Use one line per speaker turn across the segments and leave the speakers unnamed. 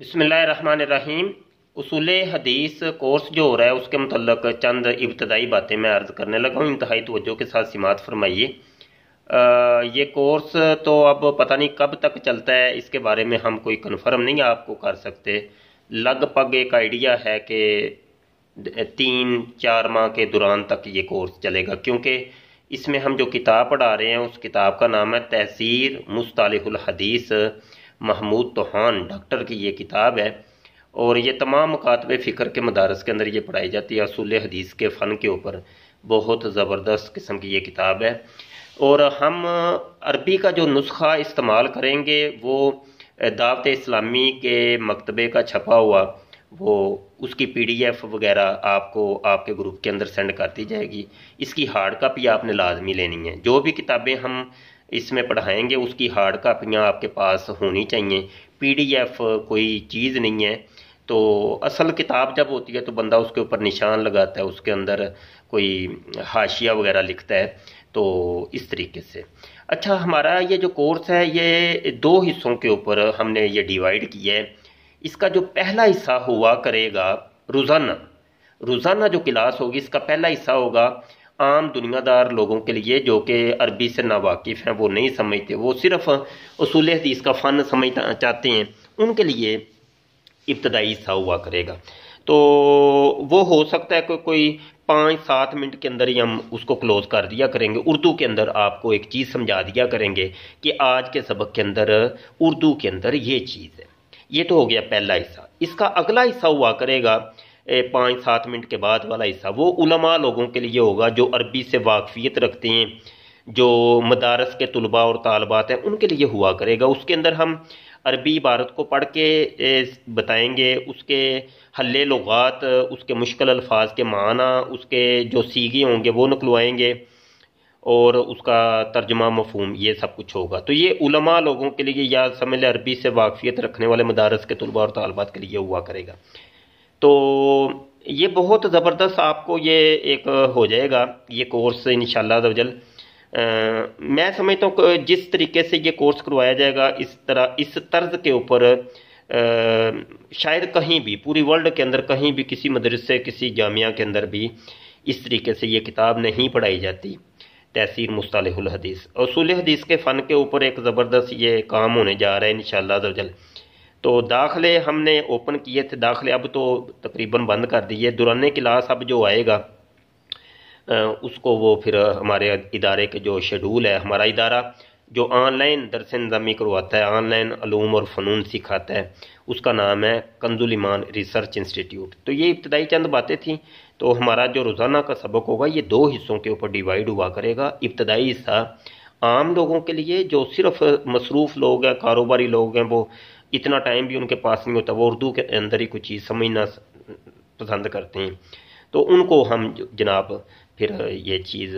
बसमीम असूल हदीस कोर्स जो हो रहा है उसके मतलब चंद इब्तदाई बातें मैं अर्ज़ करने लगा हूँ इंतहाई तोजो के साथ समात फरमाइए ये कोर्स तो अब पता नहीं कब तक चलता है इसके बारे में हम कोई कन्फर्म नहीं आपको कर सकते लगभग एक आइडिया है कि तीन चार माह के दौरान तक ये कोर्स चलेगा क्योंकि इसमें हम जो किताब पढ़ा रहे हैं उस किताब का नाम है तहसीर मुस्ताल हदीस महमूद तोहान डॉक्टर की ये किताब है और ये तमाम कातब फ़िक्र के मदारस के अंदर ये पढ़ाई जाती है असूल हदीस के फ़न के ऊपर बहुत ज़बरदस्त किस्म की ये किताब है और हम अरबी का जो नुस्खा इस्तेमाल करेंगे वो दावत इस्लामी के मकतबे का छपा हुआ वो उसकी पीडीएफ वगैरह आपको आपके ग्रुप के अंदर सेंड कर दी जाएगी इसकी हार्ड कापी आपने लाजमी लेनी है जो भी किताबें हम इसमें पढ़ाएंगे उसकी हार्ड कापियाँ आपके पास होनी चाहिए पीडीएफ कोई चीज़ नहीं है तो असल किताब जब होती है तो बंदा उसके ऊपर निशान लगाता है उसके अंदर कोई हाशिया वगैरह लिखता है तो इस तरीके से अच्छा हमारा ये जो कोर्स है ये दो हिस्सों के ऊपर हमने ये डिवाइड किया है इसका जो पहला हिस्सा हुआ करेगा रोज़ाना रोज़ाना जो क्लास होगी इसका पहला हिस्सा होगा आम दुनियादार लोगों के लिए जो कि अरबी से नावाकिफ़ हैं वो नहीं समझते वो सिर्फ़ असूल हदीस का फ़न समझना चाहते हैं उनके लिए इब्तदाई सा हुआ करेगा तो वो हो सकता है कि को, कोई पाँच सात मिनट के अंदर ही हम उसको क्लोज़ कर दिया करेंगे उर्दू के अंदर आपको एक चीज़ समझा दिया करेंगे कि आज के सबक के अंदर उर्दू के अंदर ये चीज़ है ये तो हो गया पहला हिस्सा इसका अगला हिस्सा हुआ करेगा पाँच सात मिनट के बाद वाला हिस्सा वो उलमा लोगों के लिए होगा जो अरबी से वाकफियत रखते हैं जो मदारस के तलबा और तालबात हैं उनके लिए हुआ करेगा उसके अंदर हम अरबी इबारत को पढ़ के बताएँगे उसके हल्ले लगात उसके मुश्किल अल्फाज के माना उसके जो सीगे होंगे वो निकलवाएँगे और उसका तर्जमा मफहम ये सब कुछ होगा तो ये उलमा लोगों के लिए या समझ लें अरबी से वाकफियत रखने वाले मदारस के तलबा और तलबात के लिए हुआ करेगा तो ये बहुत ज़बरदस्त आपको ये एक हो जाएगा ये कोर्स इन शजल मैं समझता हूँ जिस तरीके से ये कोर्स करवाया जाएगा इस तरह इस तर्ज के ऊपर शायद कहीं भी पूरी वर्ल्ड के अंदर कहीं भी किसी मदरसे किसी जामिया के अंदर भी इस तरीके से ये किताब नहीं पढ़ाई जाती तहसीर मुस्ताल हदीस असूल हदीस के फ़न के ऊपर एक ज़बरदस्त ये काम होने जा रहा है इन शजल तो दाखले हमने ओपन किए थे दाखले अब तो तकरीबन बंद कर दिए दुराने क्लास अब जो आएगा उसको वो फिर हमारे इदारे के जो शेड्यूल है हमारा इदारा जो ऑनलाइन दरस नज़ामी करवाता है ऑनलाइन अलूम और फ़नून सिखाता है उसका नाम है ईमान रिसर्च इंस्टीट्यूट तो ये इब्तदाई चंद बातें थी तो हमारा जो रोज़ाना का सबक होगा ये दो हिस्सों के ऊपर डिवाइड हुआ करेगा इब्तदाई हिस्सा आम लोगों के लिए जो सिर्फ मसरूफ़ लोग हैं कारोबारी लोग हैं वो इतना टाइम भी उनके पास नहीं होता वो उर्दू के अंदर ही कुछ चीज़ समझना पसंद करते हैं तो उनको हम जनाब फिर ये चीज़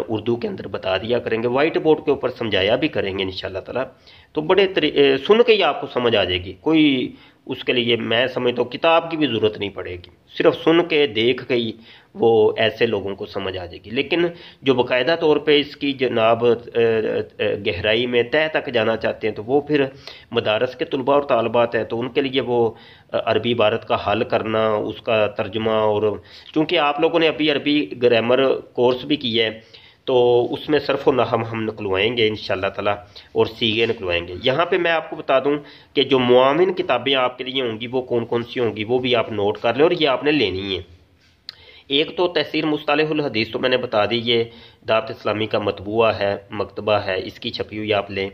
उर्दू के अंदर बता दिया करेंगे वाइट बोर्ड के ऊपर समझाया भी करेंगे इन शाला तो बड़े तरी सुन के ही आपको समझ आ जाएगी कोई उसके लिए मैं समझता हूँ किताब की भी ज़रूरत नहीं पड़ेगी सिर्फ सुन के देख के ही वो ऐसे लोगों को समझ आ जाएगी लेकिन जो बाकायदा तौर पे इसकी जनाब गहराई में तय तक जाना चाहते हैं तो वो फिर मदारस के तलबा और तलबात हैं तो उनके लिए वो अरबी भारत का हल करना उसका तर्जमा और चूँकि आप लोगों ने अभी अरबी ग्रामर कोर्स भी किया है तो उसमें सरफ़ नहम हम निकलवाएंगे इन ताला और सीगे निकलवाएंगे यहाँ पे मैं आपको बता दूँ कि जो मुआमिन किताबें आपके लिए होंगी वो कौन कौन सी होंगी वो भी आप नोट कर लें और ये आपने लेनी है एक तो तहसीर मुस्ताल हदीस तो मैंने बता दी ये दावत इस्लामी का मतबूआ है मकतबा है इसकी छपी हुई आप लें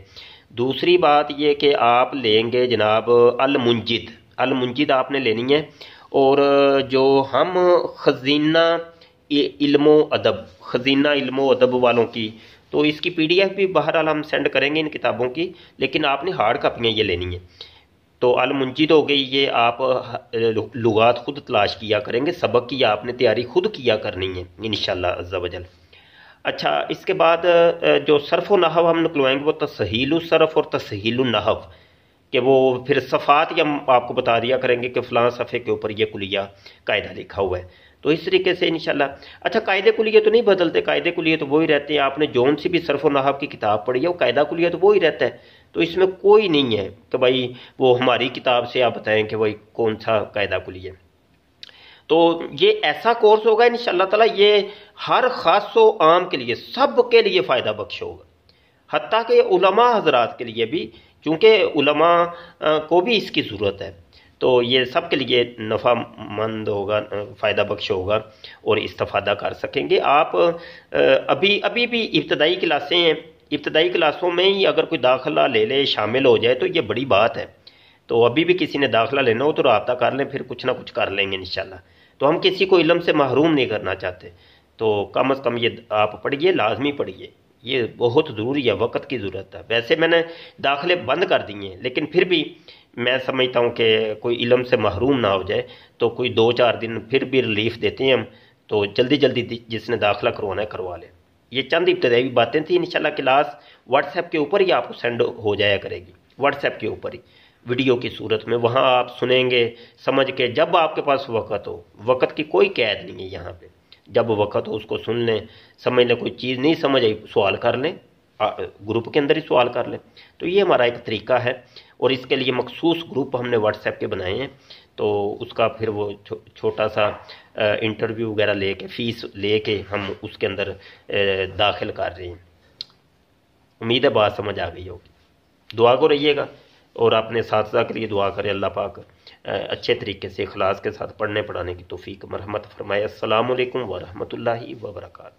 दूसरी बात ये कि आप लेंगे जनाब अलमुंजिद अलमुंजिद आपने लेनी है और जो हम खजीना ये इल्मो अदब खजीना इल्मो अदब वालों की तो इसकी पीडीएफ भी बहरहाल हम सेंड करेंगे इन किताबों की लेकिन आपने हार्ड कापियाँ ये लेनी है तो अलमुंजिद हो गई ये आप लुगात ख़ुद तलाश किया करेंगे सबक की आपने तैयारी खुद किया करनी है इन शजल अच्छा इसके बाद जो सरफ़ नहव हम निकलवाएंगे वो तसहील सरफ़ और तसहील नहव कि वो फिर सफ़ात या आपको बता दिया करेंगे कि फ़लाँ सफ़े के ऊपर ये कुलिया कायदा लिखा हुआ है तो इस तरीके से इनशाला अच्छा कायदे कुलिया तो नहीं बदलते कायदे कुलिया तो वही रहते हैं आपने जौन सी भी सरफो नहाब की किताब पढ़ी है वो कायदा कुलिया तो वही रहता है तो इसमें कोई नहीं है कि भाई वो हमारी किताब से आप बताएं कि भाई कौन सा कायदा कुलिया तो ये ऐसा कोर्स होगा इन ताला ये हर खास व आम के लिए सब के लिए फ़ायदा बख्श होगा हती के उलमा हजरात के लिए भी चूँकि उलमा को भी इसकी ज़रूरत है तो ये सब के लिए नफ़ा मंद होगा फ़ायदा बख्श होगा और इस्तफ़ादा कर सकेंगे आप अभी अभी भी इब्तदाई क्लासें हैं इब्तदाई क्लासों में ही अगर कोई दाखिला ले ले शामिल हो जाए तो ये बड़ी बात है तो अभी भी किसी ने दाखिला लेना हो तो रबता कर लें फिर कुछ ना कुछ कर लेंगे इन तो हम किसी को इलम से महरूम नहीं करना चाहते तो कम अज़ कम ये आप पढ़िए लाजमी पढ़िए ये बहुत ज़रूरी है वक्त की ज़रूरत है वैसे मैंने दाखिले बंद कर दिए हैं लेकिन फिर भी मैं समझता हूँ कि कोई इलम से महरूम ना हो जाए तो कोई दो चार दिन फिर भी रिलीफ देते हैं हम तो जल्दी जल्दी जिसने दाखिला करवाना है करवा लें ये चंद इब्तदाई बातें थी इनशाला क्लास व्हाट्सएप के ऊपर ही आपको सेंड हो जाया करेगी व्हाट्सएप के ऊपर ही वीडियो की सूरत में वहाँ आप सुनेंगे समझ के जब आपके पास वक़्त हो वक़्त की कोई कैद नहीं है यहाँ पर जब वक़्त हो उसको सुन लें समझ लें कोई चीज़ नहीं समझ आई सवाल कर लें ग्रुप के अंदर ही सवाल कर लें तो ये हमारा एक तरीका है और इसके लिए मखसूस ग्रुप हमने व्हाट्सएप के बनाए हैं तो उसका फिर वो छो, छोटा सा इंटरव्यू वगैरह ले कर फ़ीस ले के हम उसके अंदर दाखिल कर रहे हैं उम्मीद है बात समझ आ गई होगी दुआ को रहिएगा और अपने साथ के लिए दुआ करें अल्लाह पाक अच्छे तरीके से अखलास के साथ पढ़ने पढ़ाने की तोफ़ी मरहमत फ़रमाए अल्लाम वरहमल वर्का